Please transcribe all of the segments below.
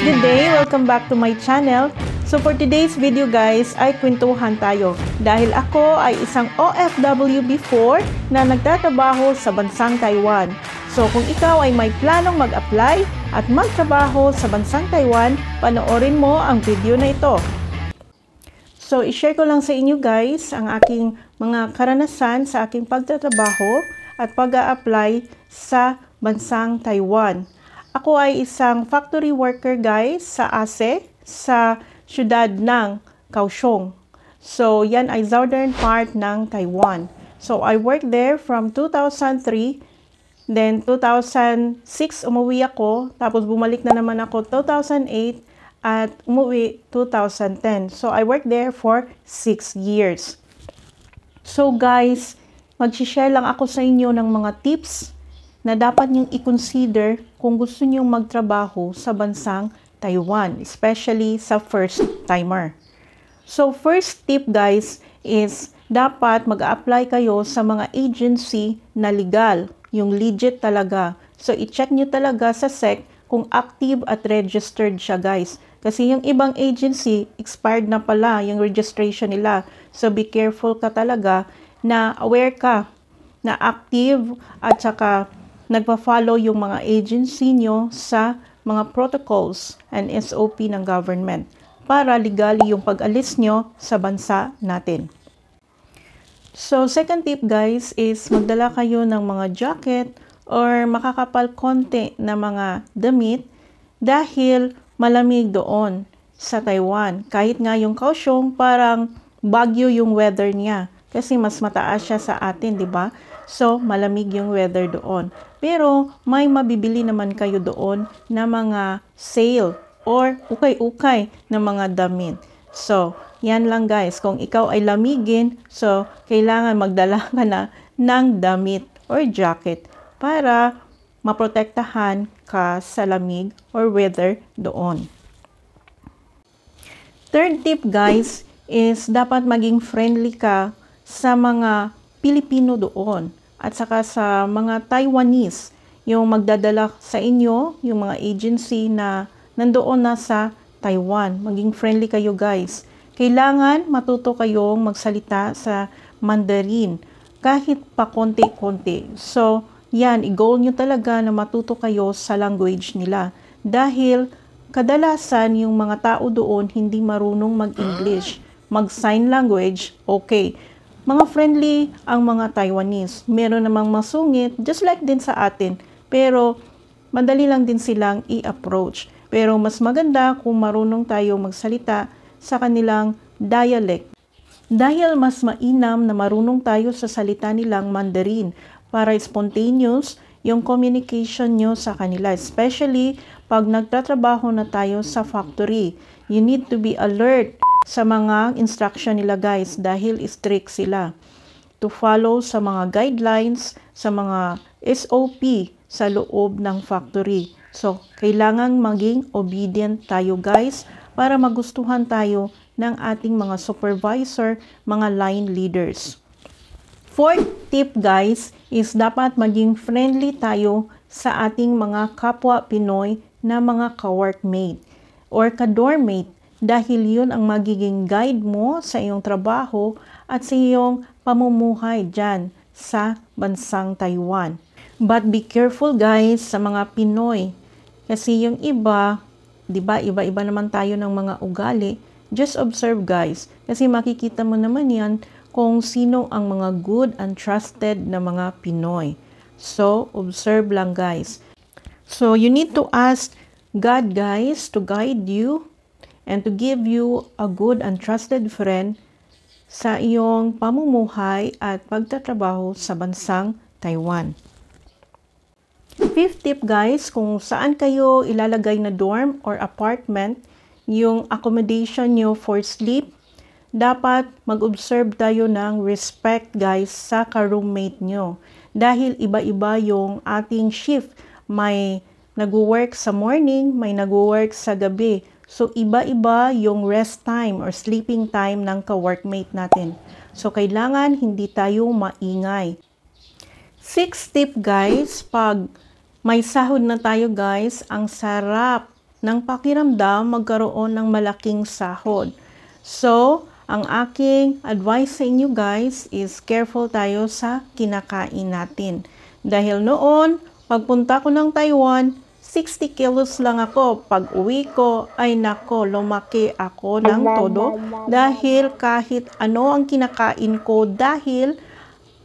is the day! Welcome back to my channel. So for today's video guys ay kwentuhan tayo dahil ako ay isang OFW before na nagtatrabaho sa bansang Taiwan. So kung ikaw ay may planong mag-apply at magtrabaho sa bansang Taiwan, panoorin mo ang video na ito. So i-share ko lang sa inyo guys ang aking mga karanasan sa aking pagtatrabaho at pag-a-apply sa bansang Taiwan. Ako ay isang factory worker guys sa ASE sa siyudad ng Kaohsiung. So yan ay southern part ng Taiwan. So I worked there from 2003 then 2006 umuwi ako tapos bumalik na naman ako 2008 at umuwi 2010. So I worked there for 6 years. So guys, mag-share lang ako sa inyo ng mga tips na dapat niyong i-consider kung gusto niyong magtrabaho sa bansang Taiwan, especially sa first-timer. So, first tip guys is dapat mag-apply kayo sa mga agency na legal, yung legit talaga. So, i-check niyo talaga sa SEC kung active at registered siya guys. Kasi yung ibang agency, expired na pala yung registration nila. So, be careful ka talaga na aware ka na active at saka nagpa-follow yung mga agency nyo sa mga protocols and SOP ng government para legali yung pag-alis nyo sa bansa natin. So, second tip guys is magdala kayo ng mga jacket or makakapal konti na mga damit dahil malamig doon sa Taiwan. Kahit nga yung Kaohsiung parang bagyo yung weather niya kasi mas mataas siya sa atin, 'di ba? So, malamig yung weather doon. Pero, may mabibili naman kayo doon na mga sale or ukay-ukay na mga damit. So, yan lang guys. Kung ikaw ay lamigin, so, kailangan magdala ka na ng damit or jacket para maprotektahan ka sa lamig or weather doon. Third tip guys is dapat maging friendly ka sa mga Pilipino doon at saka sa mga Taiwanese yung magdadala sa inyo, yung mga agency na nandoon na sa Taiwan. Maging friendly kayo guys. Kailangan matuto kayong magsalita sa Mandarin kahit pa konti-konti. So, yan, i-goal nyo talaga na matuto kayo sa language nila. Dahil kadalasan yung mga tao doon hindi marunong mag-English. Mag-sign language, okay. Mga friendly ang mga Taiwanese. Meron namang masungit, just like din sa atin. Pero madali lang din silang i-approach. Pero mas maganda kung marunong tayo magsalita sa kanilang dialect. Dahil mas mainam na marunong tayo sa salita nilang Mandarin para spontaneous yung communication nyo sa kanila. Especially pag nagtatrabaho na tayo sa factory. You need to be alert sa mga instruction nila guys dahil strict sila. To follow sa mga guidelines, sa mga SOP sa loob ng factory. So, kailangan maging obedient tayo guys para magustuhan tayo ng ating mga supervisor, mga line leaders. Fourth tip guys is dapat maging friendly tayo sa ating mga kapwa Pinoy na mga ka-workmate or ka-dormmate dahil yun ang magiging guide mo sa iyong trabaho at sa iyong pamumuhay dyan sa bansang Taiwan. But be careful guys sa mga Pinoy kasi yung iba, 'di ba, iba-iba naman tayo ng mga ugali. Just observe guys kasi makikita mo naman 'yan kung sino ang mga good and trusted na mga Pinoy. So, observe lang guys. So, you need to ask God guys to guide you and to give you a good and trusted friend sa iyong pamumuhay at pagtatrabaho sa bansang Taiwan. Fifth tip guys, kung saan kayo ilalagay na dorm or apartment yung accommodation nyo for sleep, dapat mag-observe tayo ng respect guys sa ka-roommate nyo. Dahil iba-iba yung ating shift. May nag-work sa morning, may nag-work sa gabi. So, iba-iba yung rest time or sleeping time ng ka-workmate natin. So, kailangan hindi tayo maingay. Six tip guys, pag may sahod na tayo guys, ang sarap ng pakiramdam magkaroon ng malaking sahod. So, ang aking advice sa inyo guys is careful tayo sa kinakain natin. Dahil noon, pagpunta ko ng Taiwan, 60 kilos lang ako. Pag uwi ko, ay nako, lumaki ako ng todo dahil kahit ano ang kinakain ko dahil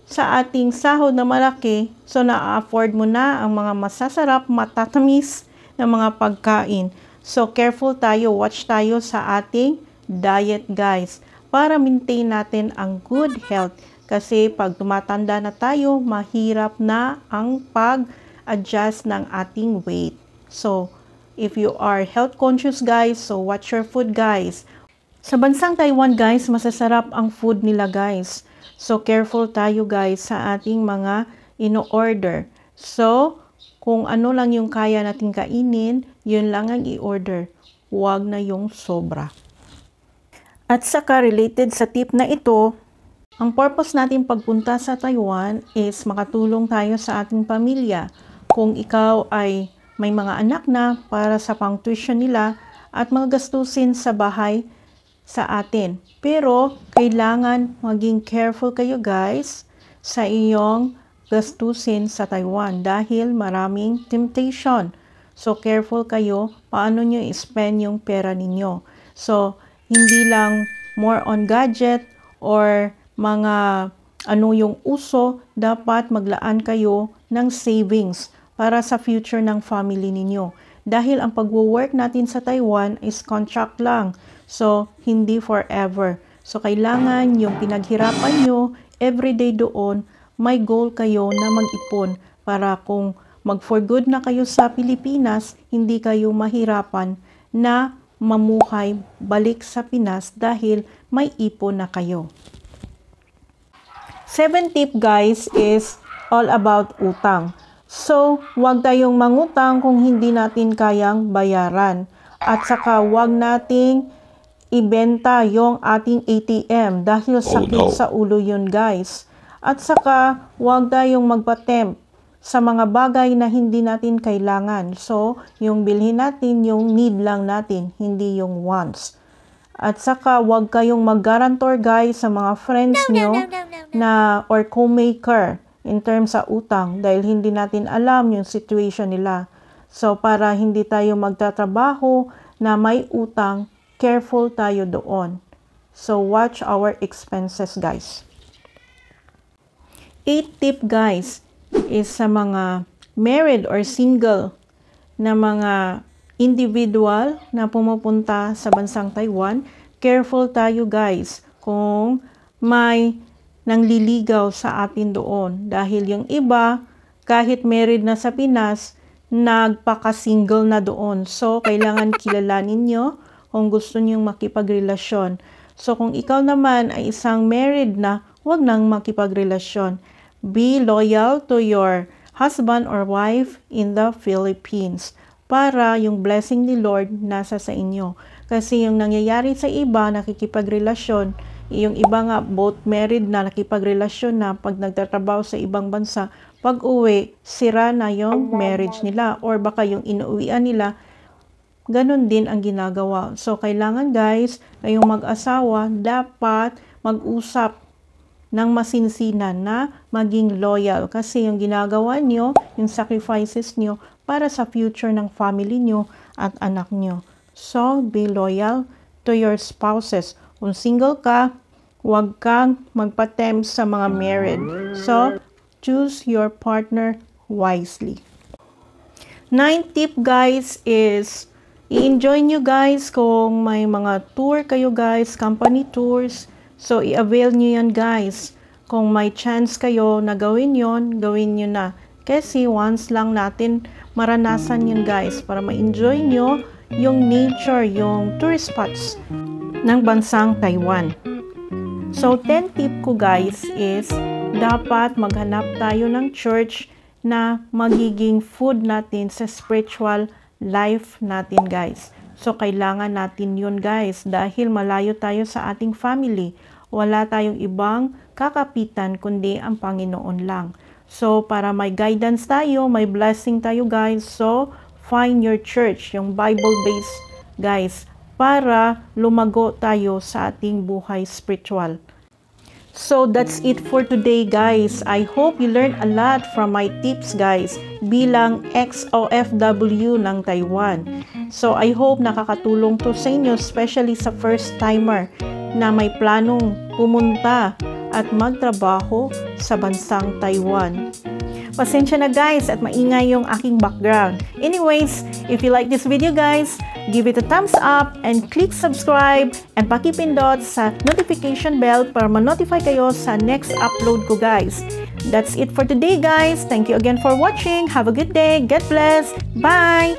sa ating sahod na malaki, so na-afford mo na ang mga masasarap, matatamis na mga pagkain. So careful tayo, watch tayo sa ating diet guys para maintain natin ang good health. Kasi pag tumatanda na tayo, mahirap na ang pag-adjust ng ating weight. So, if you are health conscious guys, so watch your food guys. Sa bansang Taiwan guys, masasarap ang food nila guys. So, careful tayo guys sa ating mga ino-order. So, kung ano lang yung kaya natin kainin, yun lang ang i-order. Huwag na yung sobra. At saka related sa tip na ito, ang purpose natin pagpunta sa Taiwan is makatulong tayo sa ating pamilya. Kung ikaw ay may mga anak na para sa pang-tuition nila at mga gastusin sa bahay sa atin. Pero kailangan maging careful kayo guys sa iyong gastusin sa Taiwan dahil maraming temptation. So careful kayo paano nyo spend yung pera ninyo. So hindi lang more on gadget or mga ano yung uso, dapat maglaan kayo ng savings para sa future ng family ninyo. Dahil ang pagwo-work natin sa Taiwan is contract lang. So, hindi forever. So, kailangan yung pinaghirapan nyo, everyday doon, may goal kayo na mag-ipon para kung mag-for good na kayo sa Pilipinas, hindi kayo mahirapan na mamuhay balik sa Pinas dahil may ipon na kayo. Seven tip guys is all about utang. So, huwag tayong mangutang kung hindi natin kayang bayaran. At saka huwag nating ibenta yung ating ATM dahil oh, sakit oh, no. sa ulo yun guys. At saka huwag tayong magpatempt sa mga bagay na hindi natin kailangan. So, yung bilhin natin, yung need lang natin, hindi yung wants. At saka, huwag kayong mag-guarantor guys sa mga friends no, nyo no, no, no, no, no. na or co-maker in terms sa utang dahil hindi natin alam yung situation nila. So para hindi tayo magtatrabaho na may utang, careful tayo doon. So watch our expenses guys. 8 tip guys is sa mga married or single na mga individual na pumupunta sa bansang Taiwan, careful tayo guys kung may nang liligaw sa atin doon dahil yung iba kahit married na sa Pinas nagpaka-single na doon. So kailangan kilalanin niyo kung gusto niyong makipagrelasyon. So kung ikaw naman ay isang married na, huwag nang makipagrelasyon. Be loyal to your husband or wife in the Philippines para yung blessing ni Lord nasa sa inyo. Kasi yung nangyayari sa iba, nakikipagrelasyon, yung iba nga, both married na, nakipagrelasyon na, pag nagtatrabaho sa ibang bansa, pag uwi, sira na yung marriage nila or baka yung inuwian nila, ganun din ang ginagawa. So, kailangan guys, kayong mag-asawa, dapat mag-usap ng masinsinan na maging loyal kasi yung ginagawa nyo, yung sacrifices nyo para sa future ng family nyo at anak nyo. So, be loyal to your spouses. Kung single ka, Huwag kang magpatem sa mga married. So, choose your partner wisely. Ninth tip guys is i-enjoy nyo guys kung may mga tour kayo guys, company tours. So, i-avail nyo yan guys. Kung may chance kayo na gawin yon gawin nyo na. Kasi once lang natin maranasan yun guys para ma-enjoy nyo yung nature, yung tourist spots ng bansang Taiwan. So, 10 tip ko guys is dapat maghanap tayo ng church na magiging food natin sa spiritual life natin guys. So, kailangan natin yun guys dahil malayo tayo sa ating family. Wala tayong ibang kakapitan kundi ang Panginoon lang. So, para may guidance tayo, may blessing tayo guys. So, find your church, yung Bible-based guys para lumago tayo sa ating buhay spiritual. So that's it for today guys. I hope you learned a lot from my tips guys bilang ex-OFW ng Taiwan. So I hope nakakatulong to sa inyo especially sa first timer na may planong pumunta at magtrabaho sa bansang Taiwan. Pasensya na guys at maingay yung aking background. Anyways, if you like this video guys, give it a thumbs up and click subscribe and pakipindot sa notification bell para ma-notify kayo sa next upload ko guys. That's it for today guys. Thank you again for watching. Have a good day. Get blessed. Bye!